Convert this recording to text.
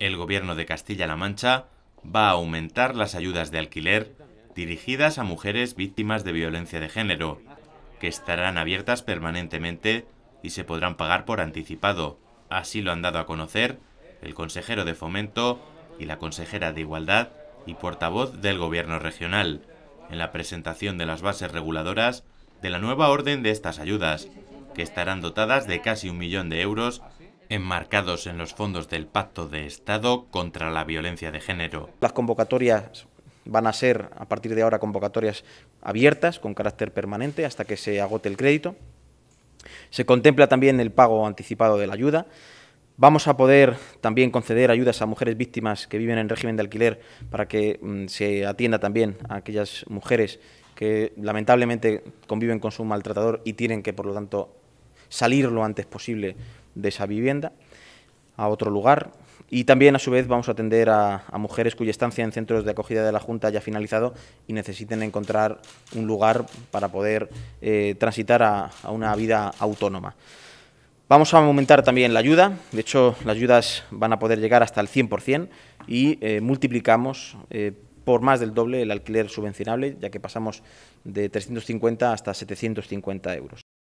el gobierno de Castilla-La Mancha va a aumentar las ayudas de alquiler dirigidas a mujeres víctimas de violencia de género, que estarán abiertas permanentemente y se podrán pagar por anticipado. Así lo han dado a conocer el consejero de Fomento y la consejera de Igualdad y portavoz del Gobierno regional, en la presentación de las bases reguladoras de la nueva orden de estas ayudas, que estarán dotadas de casi un millón de euros enmarcados en los fondos del Pacto de Estado contra la Violencia de Género. Las convocatorias van a ser, a partir de ahora, convocatorias abiertas, con carácter permanente, hasta que se agote el crédito. Se contempla también el pago anticipado de la ayuda. Vamos a poder también conceder ayudas a mujeres víctimas que viven en régimen de alquiler para que mm, se atienda también a aquellas mujeres que lamentablemente conviven con su maltratador y tienen que, por lo tanto, salir lo antes posible de esa vivienda a otro lugar. Y también, a su vez, vamos a atender a, mujeres cuya estancia en centros de acogida de la Junta haya finalizado y necesiten encontrar un lugar para poder eh, transitar a, una vida autónoma. Vamos a aumentar también la ayuda, de hecho las ayudas van a poder llegar hasta el 100% y eh, multiplicamos eh, por más del doble el alquiler subvencionable, ya que pasamos de 350 hasta 750 euros.